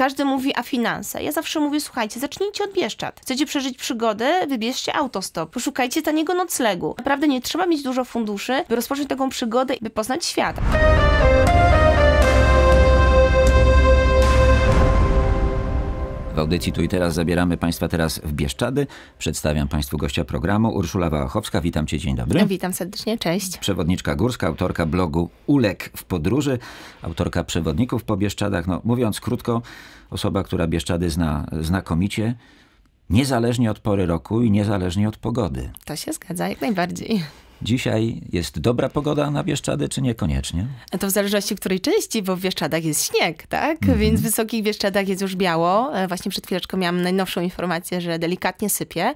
Każdy mówi, a finanse. Ja zawsze mówię, słuchajcie, zacznijcie od Bieszczad. Chcecie przeżyć przygodę? Wybierzcie autostop. Poszukajcie taniego noclegu. Naprawdę nie trzeba mieć dużo funduszy, by rozpocząć taką przygodę i by poznać świat. W audycji Tu i Teraz zabieramy Państwa teraz w Bieszczady. Przedstawiam Państwu gościa programu Urszula Wałachowska. Witam Cię, dzień dobry. Witam serdecznie, cześć. Przewodniczka górska, autorka blogu Ulek w podróży, autorka przewodników po Bieszczadach. No, mówiąc krótko, osoba, która Bieszczady zna znakomicie, niezależnie od pory roku i niezależnie od pogody. To się zgadza, jak najbardziej. Dzisiaj jest dobra pogoda na Bieszczady, czy niekoniecznie? To w zależności której części, bo w Bieszczadach jest śnieg, tak? Mm -hmm. Więc w wysokich Bieszczadach jest już biało. E, właśnie przed chwileczką miałam najnowszą informację, że delikatnie sypie.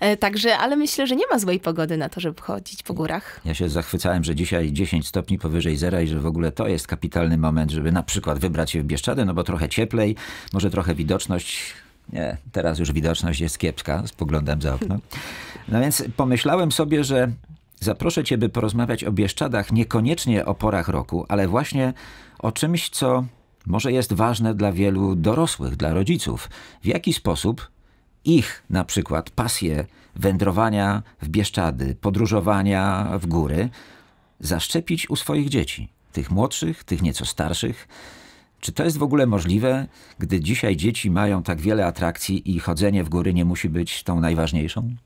E, także, ale myślę, że nie ma złej pogody na to, żeby chodzić po górach. Ja się zachwycałem, że dzisiaj 10 stopni powyżej zera i że w ogóle to jest kapitalny moment, żeby na przykład wybrać się w Bieszczady, no bo trochę cieplej, może trochę widoczność, nie, teraz już widoczność jest kiepska, spoglądam za okno. No więc pomyślałem sobie, że Zaproszę Cię, by porozmawiać o Bieszczadach niekoniecznie o porach roku, ale właśnie o czymś, co może jest ważne dla wielu dorosłych, dla rodziców. W jaki sposób ich na przykład pasje wędrowania w Bieszczady, podróżowania w góry zaszczepić u swoich dzieci, tych młodszych, tych nieco starszych. Czy to jest w ogóle możliwe, gdy dzisiaj dzieci mają tak wiele atrakcji i chodzenie w góry nie musi być tą najważniejszą?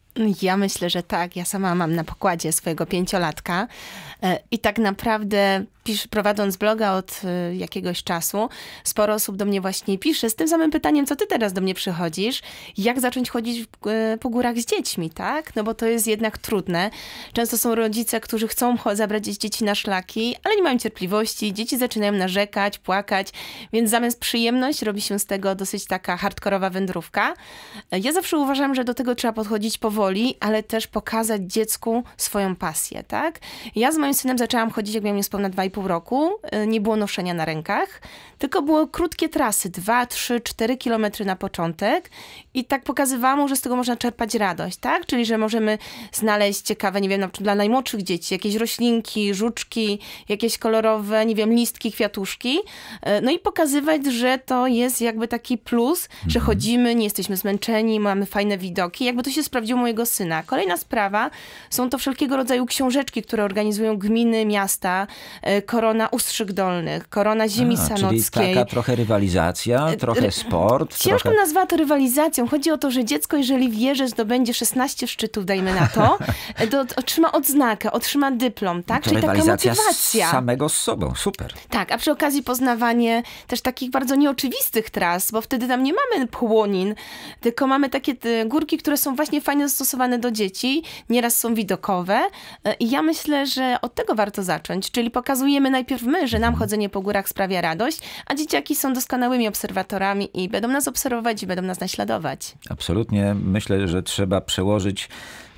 Ja myślę, że tak. Ja sama mam na pokładzie swojego pięciolatka e, i tak naprawdę pisz, prowadząc bloga od e, jakiegoś czasu, sporo osób do mnie właśnie pisze z tym samym pytaniem, co ty teraz do mnie przychodzisz, jak zacząć chodzić e, po górach z dziećmi, tak? No bo to jest jednak trudne. Często są rodzice, którzy chcą zabrać dzieci na szlaki, ale nie mają cierpliwości, dzieci zaczynają narzekać, płakać, więc zamiast przyjemność robi się z tego dosyć taka hardkorowa wędrówka. Ja zawsze uważam, że do tego trzeba podchodzić powoli woli, ale też pokazać dziecku swoją pasję, tak? Ja z moim synem zaczęłam chodzić, jak miałam niespełna 2,5 roku. Y, nie było noszenia na rękach, tylko były krótkie trasy, 2, 3, 4 kilometry na początek i tak pokazywałam mu, że z tego można czerpać radość, tak? Czyli, że możemy znaleźć ciekawe, nie wiem, na przykład dla najmłodszych dzieci, jakieś roślinki, żuczki, jakieś kolorowe, nie wiem, listki, kwiatuszki. E, no i pokazywać, że to jest jakby taki plus, że mhm. chodzimy, nie jesteśmy zmęczeni, mamy fajne widoki. Jakby to się sprawdziło mojego syna. Kolejna sprawa, są to wszelkiego rodzaju książeczki, które organizują gminy, miasta, e, korona ustrzyk dolnych, korona ziemi A, sanockiej. Czyli taka trochę rywalizacja, e, trochę sport. Ciężko trochę... nazwa to rywalizacja? Chodzi o to, że dziecko, jeżeli wie, że zdobędzie 16 szczytów, dajmy na to, to otrzyma odznakę, otrzyma dyplom, tak? To Czyli taka motywacja. samego z sobą, super. Tak, a przy okazji poznawanie też takich bardzo nieoczywistych tras, bo wtedy tam nie mamy płonin, tylko mamy takie górki, które są właśnie fajnie dostosowane do dzieci, nieraz są widokowe e, i ja myślę, że od tego warto zacząć, czyli pokazujemy najpierw my, że nam mhm. chodzenie po górach sprawia radość, a dzieciaki są doskonałymi obserwatorami i będą nas obserwować i będą nas naśladować. Absolutnie. Myślę, że trzeba przełożyć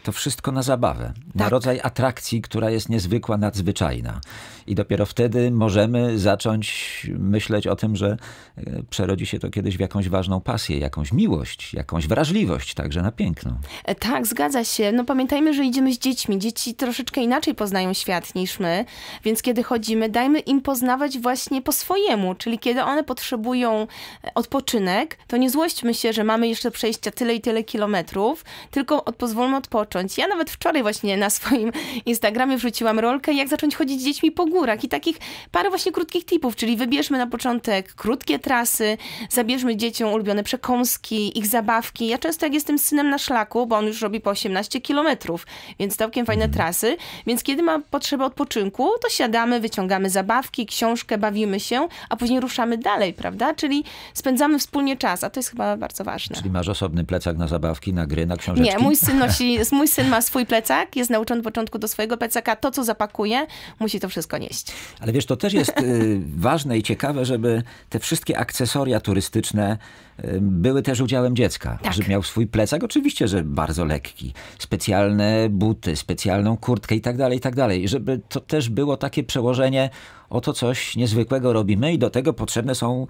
to wszystko na zabawę, tak. na rodzaj atrakcji, która jest niezwykła, nadzwyczajna. I dopiero wtedy możemy zacząć myśleć o tym, że e, przerodzi się to kiedyś w jakąś ważną pasję, jakąś miłość, jakąś wrażliwość także na piękno. E, tak, zgadza się. No pamiętajmy, że idziemy z dziećmi. Dzieci troszeczkę inaczej poznają świat niż my, więc kiedy chodzimy, dajmy im poznawać właśnie po swojemu, czyli kiedy one potrzebują e, odpoczynek, to nie złośćmy się, że mamy jeszcze przejścia tyle i tyle kilometrów, tylko pozwólmy odpocząć zacząć. Ja nawet wczoraj właśnie na swoim Instagramie wrzuciłam rolkę, jak zacząć chodzić z dziećmi po górach i takich parę właśnie krótkich tipów, czyli wybierzmy na początek krótkie trasy, zabierzmy dzieciom ulubione przekąski, ich zabawki. Ja często jak jestem z synem na szlaku, bo on już robi po 18 kilometrów, więc całkiem fajne mhm. trasy, więc kiedy ma potrzebę odpoczynku, to siadamy, wyciągamy zabawki, książkę, bawimy się, a później ruszamy dalej, prawda? Czyli spędzamy wspólnie czas, a to jest chyba bardzo ważne. Czyli masz osobny plecak na zabawki, na gry, na książeczki? Nie, mój syn nosi, mój syn ma swój plecak, jest nauczony od początku do swojego plecaka, to co zapakuje, musi to wszystko nieść. Ale wiesz, to też jest y, ważne i ciekawe, żeby te wszystkie akcesoria turystyczne y, były też udziałem dziecka. Tak. Żeby miał swój plecak, oczywiście, że bardzo lekki. Specjalne buty, specjalną kurtkę i tak dalej, i tak dalej. Żeby to też było takie przełożenie, oto coś niezwykłego robimy i do tego potrzebne są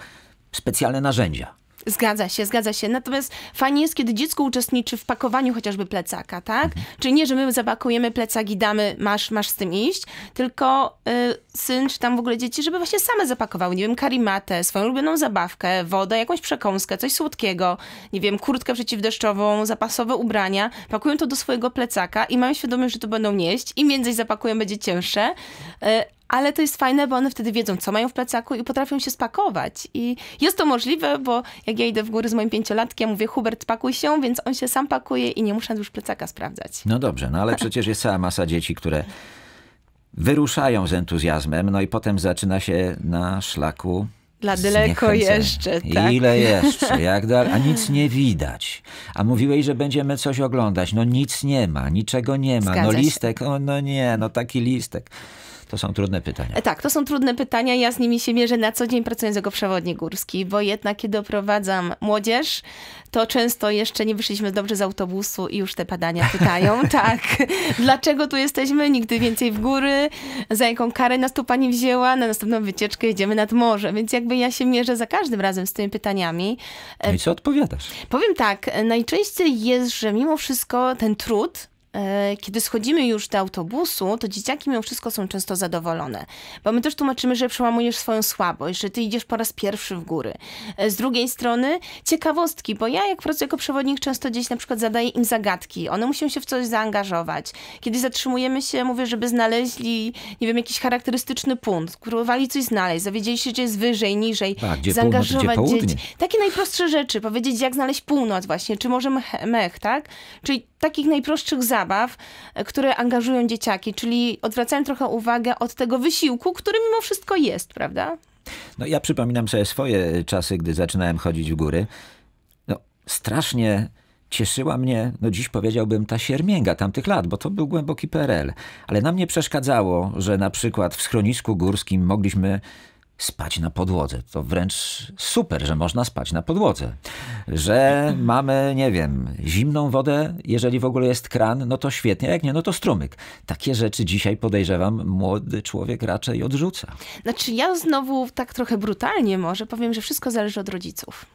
specjalne narzędzia. Zgadza się, zgadza się. Natomiast fajnie jest, kiedy dziecko uczestniczy w pakowaniu chociażby plecaka, tak? Mhm. Czyli nie, że my zapakujemy plecak i damy, masz, masz z tym iść, tylko y, syn czy tam w ogóle dzieci, żeby właśnie same zapakowały, nie wiem, karimatę, swoją ulubioną zabawkę, wodę, jakąś przekąskę, coś słodkiego, nie wiem, kurtkę przeciwdeszczową, zapasowe ubrania, pakują to do swojego plecaka i mają świadomość, że to będą nieść. Im więcej zapakują, będzie cięższe, y, ale to jest fajne, bo one wtedy wiedzą, co mają w plecaku i potrafią się spakować. I jest to możliwe, bo jak ja idę w góry z moim pięciolatkiem, mówię, Hubert, pakuj się, więc on się sam pakuje i nie muszę już plecaka sprawdzać. No dobrze, no ale przecież jest cała masa dzieci, które wyruszają z entuzjazmem, no i potem zaczyna się na szlaku dla daleko jeszcze, tak? Ile jeszcze, jak dalej? A nic nie widać. A mówiłeś, że będziemy coś oglądać. No nic nie ma, niczego nie ma. No Zgadza no listek, o no nie, no taki listek. To są trudne pytania. E, tak, to są trudne pytania. Ja z nimi się mierzę na co dzień pracując jako przewodnik górski, bo jednak kiedy oprowadzam młodzież, to często jeszcze nie wyszliśmy dobrze z autobusu i już te badania pytają, tak, dlaczego tu jesteśmy, nigdy więcej w góry, za jaką karę nas tu pani wzięła, na następną wycieczkę jedziemy nad morze, więc jakby ja się mierzę za każdym razem z tymi pytaniami. No i co odpowiadasz? Powiem tak, najczęściej jest, że mimo wszystko ten trud E, kiedy schodzimy już do autobusu, to dzieciaki mimo wszystko są często zadowolone, bo my też tłumaczymy, że przełamujesz swoją słabość, że ty idziesz po raz pierwszy w góry. E, z drugiej strony ciekawostki, bo ja jak pracuję jako przewodnik często gdzieś na przykład zadaję im zagadki, one muszą się w coś zaangażować. Kiedy zatrzymujemy się, mówię, żeby znaleźli, nie wiem, jakiś charakterystyczny punkt, próbowali coś znaleźć, zawiedzieli się, gdzie jest wyżej, niżej, A, gdzie zaangażować dzieci. Takie najprostsze rzeczy, powiedzieć jak znaleźć północ właśnie, czy może mech, mech tak? Czyli takich najprostszych zabaw, e, które angażują dzieciaki, czyli odwracają trochę uwagę od tego wysiłku, który mimo wszystko jest, prawda? No ja przypominam sobie swoje czasy, gdy zaczynałem chodzić w góry. No, strasznie cieszyła mnie, no dziś powiedziałbym, ta siermięga tamtych lat, bo to był głęboki PRL. Ale nam nie przeszkadzało, że na przykład w schronisku górskim mogliśmy spać na podłodze. To wręcz super, że można spać na podłodze. Że mamy, nie wiem, zimną wodę, jeżeli w ogóle jest kran, no to świetnie, jak nie, no to strumyk. Takie rzeczy dzisiaj podejrzewam, młody człowiek raczej odrzuca. Znaczy ja znowu tak trochę brutalnie może powiem, że wszystko zależy od rodziców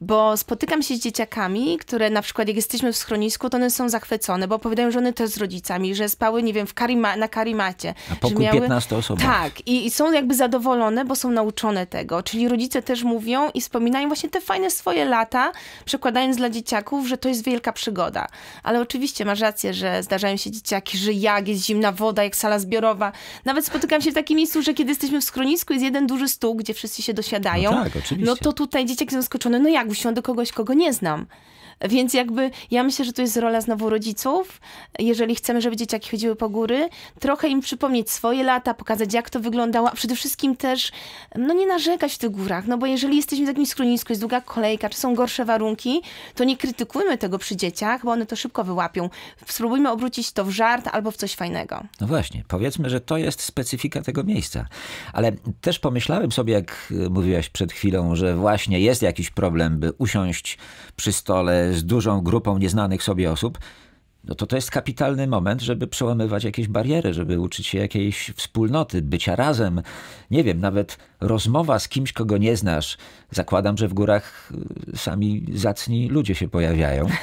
bo spotykam się z dzieciakami, które na przykład jak jesteśmy w schronisku, to one są zachwycone, bo opowiadają, że one też z rodzicami, że spały, nie wiem, w karima, na karimacie. Na pokój miały... 15 osób. Tak, i, i, są jakby zadowolone, bo są nauczone tego. Czyli rodzice też mówią i wspominają właśnie te fajne swoje lata, przekładając dla dzieciaków, że to jest wielka przygoda. Ale oczywiście masz rację, że zdarzają się dzieciaki, że jak jest zimna woda, jak sala zbiorowa. Nawet spotykam się w takim miejscu, że kiedy jesteśmy w schronisku, jest jeden duży stół, gdzie wszyscy się dosiadają. No, tak, oczywiście. no to tutaj dzieciaki są zaskoczone. no jak tak, wsiądę do kogoś, kogo nie znam. Więc jakby ja myślę, że to jest rola znowu rodziców, jeżeli chcemy, żeby dzieciaki chodziły po góry, trochę im przypomnieć swoje lata, pokazać jak to wyglądało, a przede wszystkim też no nie narzekać w tych górach, no bo jeżeli jesteśmy w takim schronisku, jest długa kolejka, czy są gorsze warunki, to nie krytykujmy tego przy dzieciach, bo one to szybko wyłapią. Spróbujmy obrócić to w żart albo w coś fajnego. No właśnie, powiedzmy, że to jest specyfika tego miejsca. Ale też pomyślałem sobie, jak y, mówiłaś przed chwilą, że właśnie jest jakiś problem by usiąść przy stole z dużą grupą nieznanych sobie osób, no to to jest kapitalny moment, żeby przełamywać jakieś bariery, żeby uczyć się jakiejś wspólnoty, bycia razem. Nie wiem, nawet rozmowa z kimś, kogo nie znasz. Zakładam, że w górach y, sami zacni ludzie się pojawiają.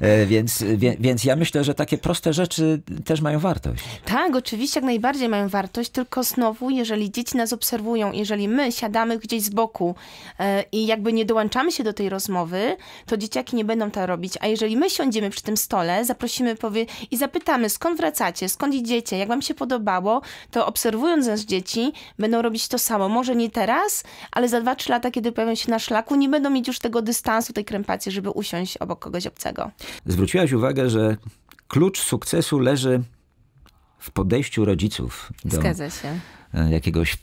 E, więc, wie, więc ja myślę, że takie proste rzeczy też mają wartość. Tak, oczywiście jak najbardziej mają wartość, tylko znowu, jeżeli dzieci nas obserwują, jeżeli my siadamy gdzieś z boku e, i jakby nie dołączamy się do tej rozmowy, to dzieciaki nie będą to tak robić. A jeżeli my siądziemy przy tym stole, zaprosimy wrócimy powie i zapytamy, skąd wracacie, skąd idziecie, jak wam się podobało, to obserwując nas dzieci, będą robić to samo. Może nie teraz, ale za 2-3 lata, kiedy pojawią się na szlaku, nie będą mieć już tego dystansu, tej krępacji, żeby usiąść obok kogoś obcego. Zwróciłaś uwagę, że klucz sukcesu leży w podejściu rodziców do jakiegoś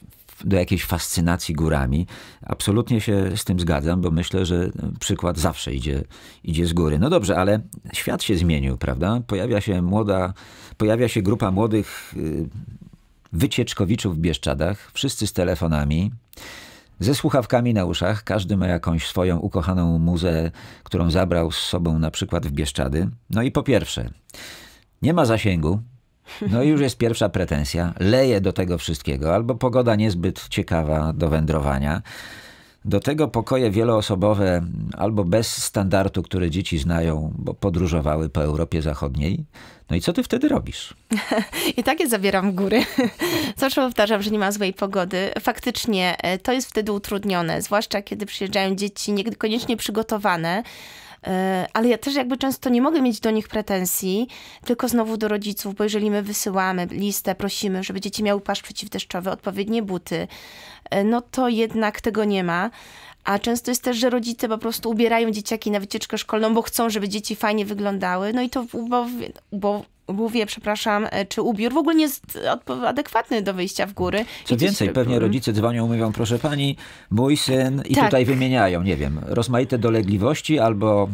do jakiejś fascynacji górami. Absolutnie się z tym zgadzam, bo myślę, że przykład zawsze idzie, idzie z góry. No dobrze, ale świat się zmienił, prawda? Pojawia się młoda, pojawia się grupa młodych y, wycieczkowiczów w Bieszczadach, wszyscy z telefonami. Ze słuchawkami na uszach, każdy ma jakąś swoją ukochaną muzę, którą zabrał z sobą na przykład w Bieszczady. No i po pierwsze, nie ma zasięgu, no i już jest pierwsza pretensja. Leje do tego wszystkiego, albo pogoda niezbyt ciekawa do wędrowania. Do tego pokoje wieloosobowe albo bez standardu, które dzieci znają, bo podróżowały po Europie Zachodniej, no i co ty wtedy robisz? I tak je zabieram w góry. Zawsze powtarzam, że nie ma złej pogody. Faktycznie e, to jest wtedy utrudnione, zwłaszcza kiedy przyjeżdżają dzieci niekoniecznie przygotowane e, ale ja też jakby często nie mogę mieć do nich pretensji, tylko znowu do rodziców, bo jeżeli my wysyłamy listę, prosimy, żeby dzieci miały pasz przeciwdeszczowy, odpowiednie buty, e, no to jednak tego nie ma. A często jest też, że rodzice po prostu ubierają dzieciaki na wycieczkę szkolną, bo chcą, żeby dzieci fajnie wyglądały. No i to ubowie, ubo, przepraszam, e, czy ubiór w ogóle nie jest adekwatny do wyjścia w góry. Co więcej, się... pewnie rodzice dzwonią, mówią, proszę pani, mój syn i tak. tutaj wymieniają, nie wiem, rozmaite dolegliwości albo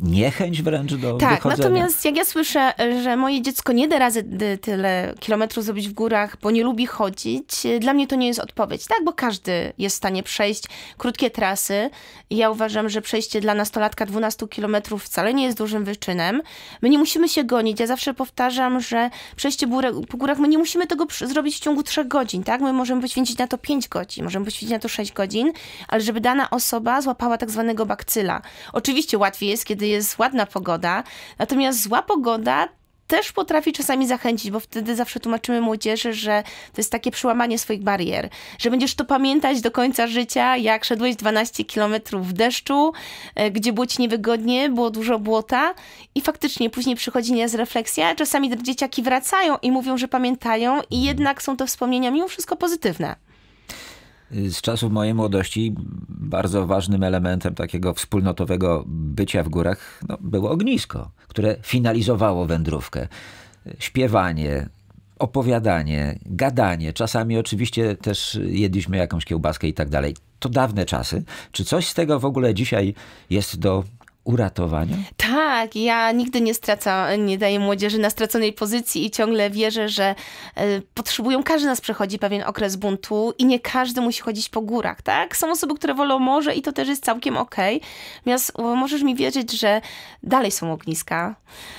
niechęć wręcz do Tak, wychodzenia. natomiast jak ja słyszę, że moje dziecko nie da razy tyle kilometrów zrobić w górach, bo nie lubi chodzić, dla mnie to nie jest odpowiedź, tak? Bo każdy jest w stanie przejść krótkie trasy. Ja uważam, że przejście dla nastolatka 12 kilometrów wcale nie jest dużym wyczynem. My nie musimy się gonić. Ja zawsze powtarzam, że przejście po górach, my nie musimy tego zrobić w ciągu 3 godzin, tak? My możemy poświęcić na to 5 godzin, możemy poświęcić na to 6 godzin, ale żeby dana osoba złapała tak zwanego bakcyla. Oczywiście łatwiej jest jest, kiedy jest ładna pogoda. Natomiast zła pogoda też potrafi czasami zachęcić, bo wtedy zawsze tłumaczymy młodzieży, że to jest takie przełamanie swoich barier, że będziesz to pamiętać do końca życia, jak szedłeś 12 km w deszczu, e, gdzie było ci niewygodnie, było dużo błota i faktycznie później przychodzi nie z refleksja. Czasami dzieciaki wracają i mówią, że pamiętają i jednak są to wspomnienia mimo wszystko pozytywne z czasów mojej młodości bardzo ważnym elementem takiego wspólnotowego bycia w górach no, było ognisko, które finalizowało wędrówkę. Śpiewanie, opowiadanie, gadanie. Czasami oczywiście też jedliśmy jakąś kiełbaskę i tak dalej. To dawne czasy. Czy coś z tego w ogóle dzisiaj jest do uratowania? Tak, ja nigdy nie stracam, nie daję młodzieży na straconej pozycji i ciągle wierzę, że y, potrzebują, każdy nas przechodzi pewien okres buntu i nie każdy musi chodzić po górach, tak? Są osoby, które wolą morze i to też jest całkiem okej. Okay. Natomiast możesz mi wierzyć, że dalej są ogniska,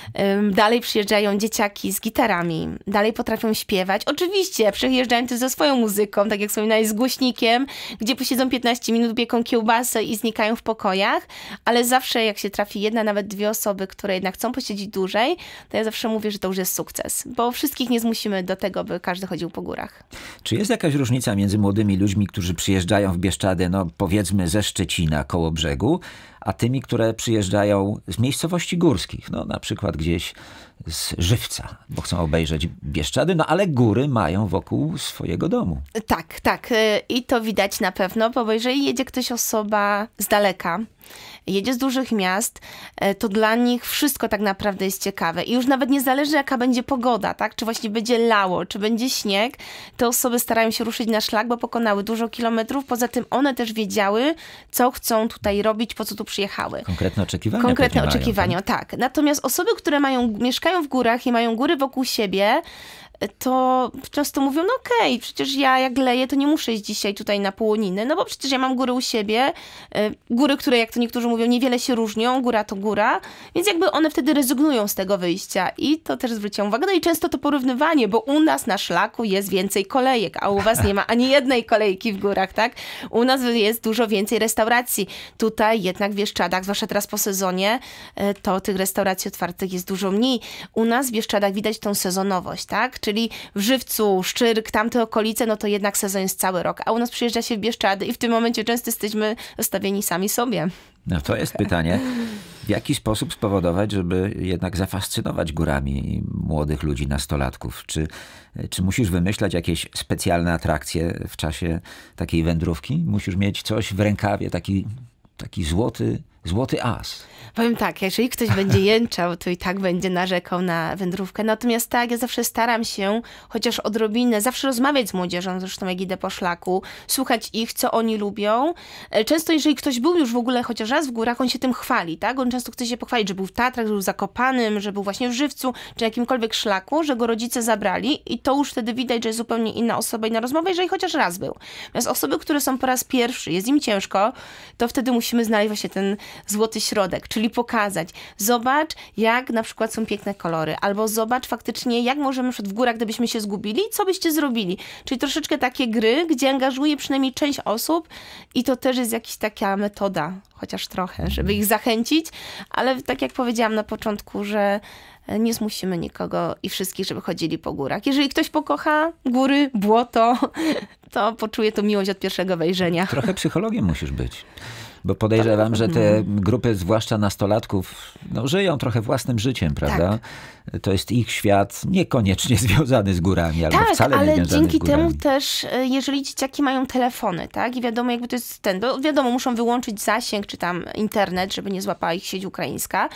y, dalej przyjeżdżają dzieciaki z gitarami, dalej potrafią śpiewać. Oczywiście przyjeżdżają też ze swoją muzyką, tak jak wspominałeś, z głośnikiem, gdzie posiedzą 15 minut, bieką kiełbasę i znikają w pokojach, ale zawsze jak jak się trafi jedna, nawet dwie osoby, które jednak chcą posiedzieć dłużej, to ja zawsze mówię, że to już jest sukces, bo wszystkich nie zmusimy do tego, by każdy chodził po górach. Czy jest jakaś różnica między młodymi ludźmi, którzy przyjeżdżają w Bieszczady, no powiedzmy ze Szczecina koło brzegu, a tymi, które przyjeżdżają z miejscowości górskich, no na przykład gdzieś z Żywca, bo chcą obejrzeć Bieszczady, no ale góry mają wokół swojego domu. Tak, tak. Y, I to widać na pewno, bo jeżeli jedzie ktoś osoba z daleka, jedzie z dużych miast, e, to dla nich wszystko tak naprawdę jest ciekawe. I już nawet nie zależy, jaka będzie pogoda, tak? Czy właśnie będzie lało, czy będzie śnieg, te osoby starają się ruszyć na szlak, bo pokonały dużo kilometrów. Poza tym one też wiedziały, co chcą tutaj robić, po co tu przyjechały. Konkretne oczekiwania. Konkretne oczekiwania, mają, tak? tak. Natomiast osoby, które mają, mieszkają w górach i mają góry wokół siebie, to często mówią, no okej, okay, przecież ja jak leję, to nie muszę iść dzisiaj tutaj na połoniny no bo przecież ja mam góry u siebie, e, góry, które jak to niektórzy mówią, niewiele się różnią, góra to góra, więc jakby one wtedy rezygnują z tego wyjścia i to też zwróciłam uwagę. No i często to porównywanie, bo u nas na szlaku jest więcej kolejek, a u was nie ma ani jednej kolejki w górach, tak? U nas jest dużo więcej restauracji. Tutaj jednak w Wieszczadach, zwłaszcza teraz po sezonie, e, to tych restauracji otwartych jest dużo mniej. U nas w Wieszczadach widać tą sezonowość, tak? czyli w Żywcu, Szczyrk, tamte okolice, no to jednak sezon jest cały rok, a u nas przyjeżdża się w Bieszczady i w tym momencie często jesteśmy zostawieni sami sobie. No to jest pytanie, w jaki sposób spowodować, żeby jednak zafascynować górami młodych ludzi, nastolatków? Czy, czy musisz wymyślać jakieś specjalne atrakcje w czasie takiej wędrówki? Musisz mieć coś w rękawie, taki, taki złoty, złoty as. Powiem tak, jeżeli ktoś będzie jęczał, to i tak będzie narzekał na wędrówkę. Natomiast tak, ja zawsze staram się, chociaż odrobinę, zawsze rozmawiać z młodzieżą, zresztą jak idę po szlaku, słuchać ich, co oni lubią. E, często jeżeli ktoś był już w ogóle chociaż raz w górach, on się tym chwali, tak? On często chce się pochwalić, że był w Tatrach, że był Zakopanym, że był właśnie w Żywcu, czy jakimkolwiek szlaku, że go rodzice zabrali i to już wtedy widać, że jest zupełnie inna osoba, i na rozmowę, jeżeli chociaż raz był. Natomiast osoby, które są po raz pierwszy, jest im ciężko, to wtedy musimy znaleźć właśnie ten złoty środek, czyli czyli pokazać, zobacz jak na przykład są piękne kolory, albo zobacz faktycznie jak możemy w górach, gdybyśmy się zgubili, co byście zrobili. Czyli troszeczkę takie gry, gdzie angażuje przynajmniej część osób i to też jest jakaś taka metoda, chociaż trochę, żeby ich zachęcić, ale tak jak powiedziałam na początku, że e, nie zmusimy nikogo i wszystkich, żeby chodzili po górach. Jeżeli ktoś pokocha góry, błoto, to poczuje tu miłość od pierwszego wejrzenia. Trochę psychologiem musisz być. Bo podejrzewam, że te tak. grupy, zwłaszcza nastolatków, no, żyją trochę własnym życiem, tak. prawda? Tak to jest ich świat, niekoniecznie związany z górami, albo tak, wcale ale nie związany dzięki z górami. temu też, e, jeżeli dzieciaki mają telefony, tak, i wiadomo, jakby to jest ten, bo wiadomo, muszą wyłączyć zasięg, czy tam internet, żeby nie złapała ich sieć ukraińska,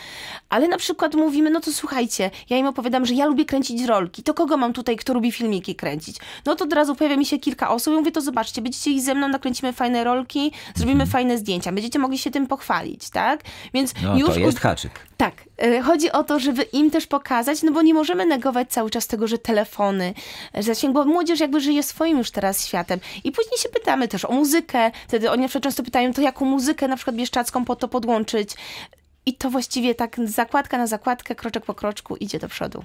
ale na przykład mówimy, no to słuchajcie, ja im opowiadam, że ja lubię kręcić rolki, to kogo mam tutaj, kto lubi filmiki kręcić? No to od razu pojawia mi się kilka osób i mówię, to zobaczcie, będziecie ich ze mną, nakręcimy fajne rolki, zrobimy mhm. fajne zdjęcia, będziecie mogli się tym pochwalić, tak? Więc no, już... to jest haczyk. Tak, E, chodzi o to, żeby im też pokazać, no bo nie możemy negować cały czas tego, że telefony, e, zasięg, bo młodzież jakby żyje swoim już teraz światem. I później się pytamy też o muzykę, wtedy oni na często pytają, to jaką muzykę na przykład bieszczacką po to podłączyć. I to właściwie tak zakładka na zakładkę, kroczek po kroczku idzie do przodu.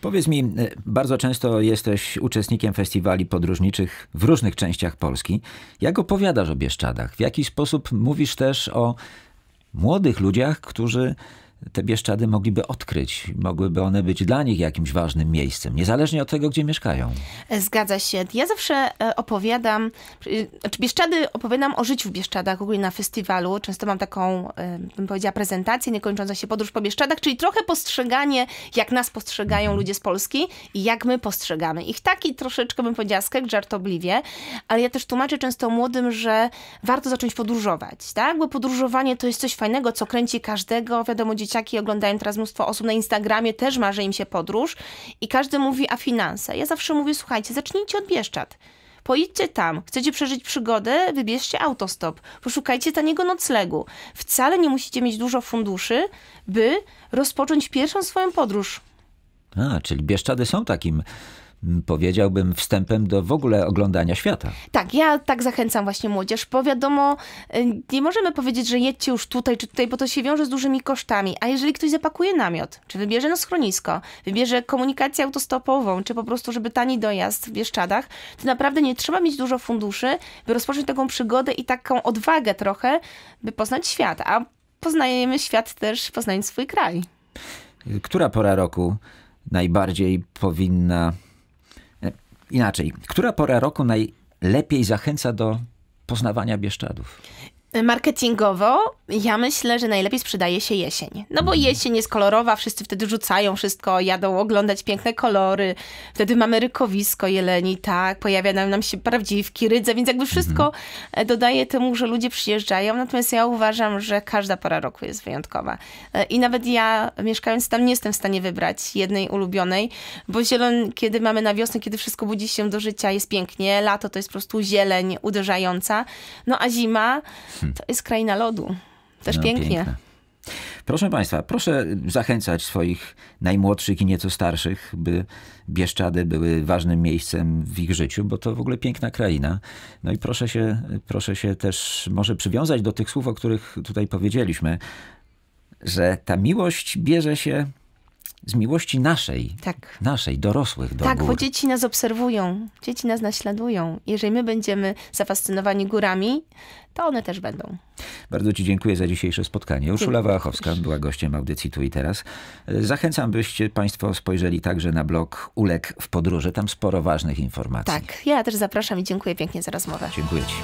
Powiedz mi, e, bardzo często jesteś uczestnikiem festiwali podróżniczych w różnych częściach Polski. Jak opowiadasz o Bieszczadach? W jaki sposób mówisz też o młodych ludziach, którzy te Bieszczady mogliby odkryć. Mogłyby one być dla nich jakimś ważnym miejscem, niezależnie od tego, gdzie mieszkają. Zgadza się. Ja zawsze e, opowiadam, znaczy Bieszczady, opowiadam o życiu w Bieszczadach, ogólnie na festiwalu. Często mam taką, e, bym powiedziała, prezentację niekończąca się podróż po Bieszczadach, czyli trochę postrzeganie, jak nas postrzegają mhm. ludzie z Polski i jak my postrzegamy. Ich taki troszeczkę, bym powiedziała, skek żartobliwie, ale ja też tłumaczę często młodym, że warto zacząć podróżować, tak? Bo podróżowanie to jest coś fajnego, co kręci każdego. Wiadomo, dzieci dzieciaki oglądają teraz mnóstwo osób na Instagramie, też marzy im się podróż i każdy mówi, a finanse. Ja zawsze mówię, słuchajcie, zacznijcie od Bieszczad. Pojedźcie tam, chcecie przeżyć przygodę, wybierzcie autostop, poszukajcie taniego noclegu. Wcale nie musicie mieć dużo funduszy, by rozpocząć pierwszą swoją podróż. A, czyli Bieszczady są takim powiedziałbym, wstępem do w ogóle oglądania świata. Tak, ja tak zachęcam właśnie młodzież, bo wiadomo, y, nie możemy powiedzieć, że jedźcie już tutaj czy tutaj, bo to się wiąże z dużymi kosztami. A jeżeli ktoś zapakuje namiot, czy wybierze na schronisko, wybierze komunikację autostopową, czy po prostu, żeby tani dojazd w Bieszczadach, to naprawdę nie trzeba mieć dużo funduszy, by rozpocząć taką przygodę i taką odwagę trochę, by poznać świat. A poznajemy świat też, poznając swój kraj. Która pora roku najbardziej powinna Inaczej, która pora roku najlepiej zachęca do poznawania Bieszczadów? Marketingowo ja myślę, że najlepiej sprzedaje się jesień. No bo mhm. jesień jest kolorowa, wszyscy wtedy rzucają wszystko, jadą oglądać piękne kolory. Wtedy mamy rykowisko jeleni, tak, pojawia nam, się prawdziwki, rydze, więc jakby wszystko mhm. e, dodaje temu, że ludzie przyjeżdżają. Natomiast ja uważam, że każda pora roku jest wyjątkowa. E, I nawet ja, mieszkając tam, nie jestem w stanie wybrać jednej ulubionej, bo zielon, kiedy mamy na wiosnę, kiedy wszystko budzi się do życia, jest pięknie. Lato to jest po prostu zieleń uderzająca. No a zima hmm. to jest kraina lodu. Też no, pięknie. Piękne. Proszę Państwa, proszę zachęcać swoich najmłodszych i nieco starszych, by Bieszczady były ważnym miejscem w ich życiu, bo to w ogóle piękna kraina. No i proszę się, proszę się też może przywiązać do tych słów, o których tutaj powiedzieliśmy, że ta miłość bierze się z miłości naszej, tak. naszej, dorosłych do Tak, gór. bo dzieci nas obserwują, dzieci nas naśladują. Jeżeli my będziemy zafascynowani górami, to one też będą. Bardzo Ci dziękuję za dzisiejsze spotkanie. Urszula Wałachowska była gościem audycji Tu i Teraz. Zachęcam, byście Państwo spojrzeli także na blog Ulek w podróży. Tam sporo ważnych informacji. Tak, ja też zapraszam i dziękuję pięknie za rozmowę. Dziękuję Ci.